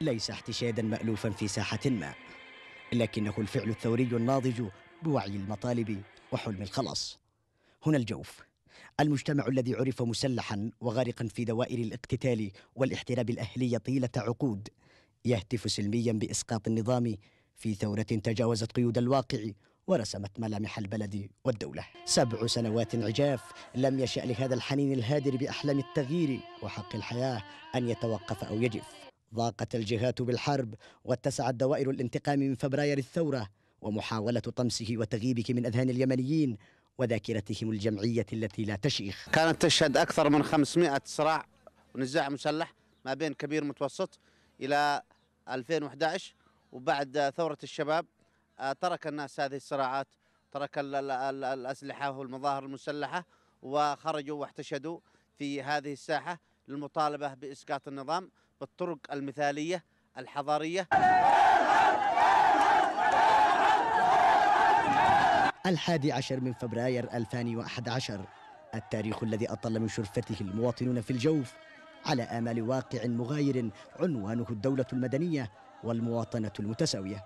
ليس احتشادا مألوفا في ساحة ما لكنه الفعل الثوري الناضج بوعي المطالب وحلم الخلاص هنا الجوف المجتمع الذي عرف مسلحا وغارقا في دوائر الاقتتال والاحتراب الأهلي طيلة عقود يهتف سلميا بإسقاط النظام في ثورة تجاوزت قيود الواقع ورسمت ملامح البلد والدولة سبع سنوات عجاف لم يشأ لهذا الحنين الهادر بأحلام التغيير وحق الحياة أن يتوقف أو يجف ضاقت الجهات بالحرب واتسعت دوائر الانتقام من فبراير الثورة ومحاولة طمسه وتغييبه من أذهان اليمنيين وذاكرتهم الجمعية التي لا تشيخ كانت تشهد أكثر من 500 صراع ونزاع مسلح ما بين كبير متوسط إلى 2011 وبعد ثورة الشباب آه، ترك الناس هذه الصراعات ترك الأسلحة والمظاهر المسلحة وخرجوا واحتشدوا في هذه الساحة للمطالبة بإسقاط النظام بالطرق المثالية الحضارية الحادي عشر من فبراير 2011 التاريخ الذي أطل من شرفته المواطنون في الجوف على آمال واقع مغاير عنوانه الدولة المدنية والمواطنة المتساوية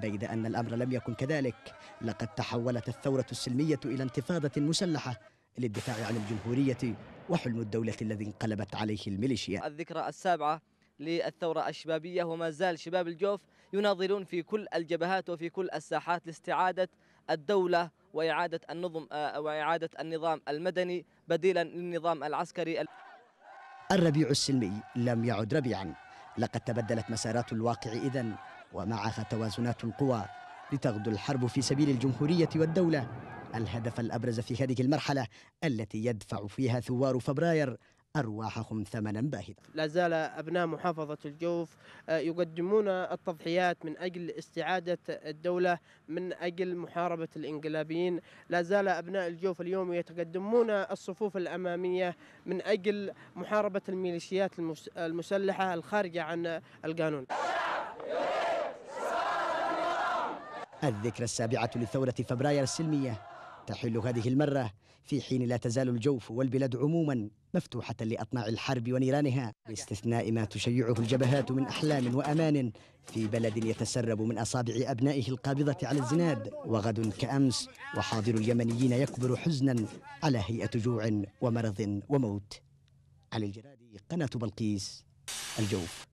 بيد أن الأمر لم يكن كذلك لقد تحولت الثورة السلمية إلى انتفاضة مسلحة للدفاع عن الجمهورية وحلم الدولة الذي انقلبت عليه الميليشيا الذكرى السابعة للثورة الشبابية وما زال شباب الجوف يناضلون في كل الجبهات وفي كل الساحات لاستعادة الدولة وإعادة النظم آه، وإعادة النظام المدني بديلا للنظام العسكري الربيع السلمي لم يعد ربيعا لقد تبدلت مسارات الواقع إذن ومعها توازنات القوى لتغدو الحرب في سبيل الجمهورية والدولة الهدف الأبرز في هذه المرحلة التي يدفع فيها ثوار فبراير أرواحهم ثمنا باهظا لا زال أبناء محافظة الجوف آه، يقدمون التضحيات من أجل استعادة الدولة من أجل محاربة الإنقلابيين لا زال أبناء الجوف اليوم يتقدمون الصفوف الأمامية من أجل محاربة الميليشيات المسلحة الخارجة عن القانون الذكرى السابعة للثورة فبراير السلمية تحل هذه المرة في حين لا تزال الجوف والبلاد عموما مفتوحة لأطماع الحرب ونيرانها باستثناء ما تشيعه الجبهات من أحلام وأمان في بلد يتسرب من أصابع أبنائه القابضة على الزناد وغد كأمس وحاضر اليمنيين يكبر حزنا على هيئة جوع ومرض وموت علي الجرادي قناة بلقيس الجوف